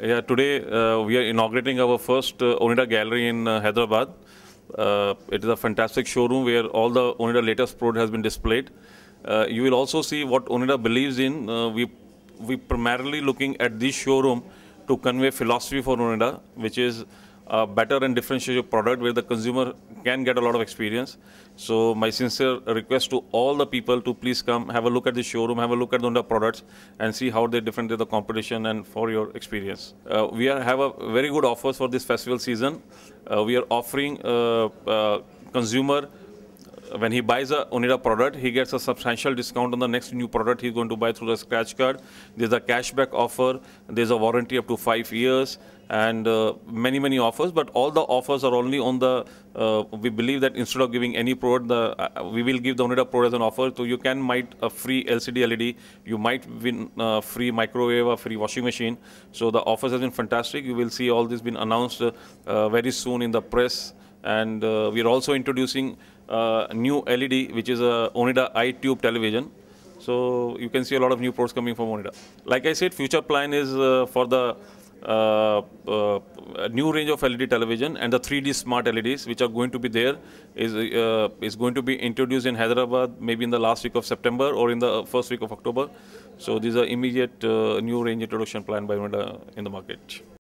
Yeah, today uh, we are inaugurating our first uh, Onida gallery in uh, Hyderabad. Uh, it is a fantastic showroom where all the Onida latest product has been displayed. Uh, you will also see what Onida believes in. Uh, we we primarily looking at this showroom to convey philosophy for Onida, which is a better and differentiated product where the consumer can get a lot of experience. So my sincere request to all the people to please come, have a look at the showroom, have a look at the products and see how they're different the competition and for your experience. Uh, we are, have a very good offers for this festival season. Uh, we are offering uh, uh consumer when he buys a Onida product, he gets a substantial discount on the next new product he's going to buy through the scratch card. There's a cashback offer. There's a warranty up to five years and uh, many many offers but all the offers are only on the uh, we believe that instead of giving any product the uh, we will give the Onida product as an offer so you can might a uh, free LCD LED you might win a uh, free microwave a free washing machine so the offers have been fantastic you will see all this been announced uh, very soon in the press and uh, we are also introducing uh, a new LED, which is a Onida iTube television. So you can see a lot of new products coming from Onida. Like I said, future plan is uh, for the uh, uh, new range of LED television and the 3D smart LEDs, which are going to be there, is uh, is going to be introduced in Hyderabad maybe in the last week of September or in the first week of October. So these are immediate new range introduction plan by Onida in the market.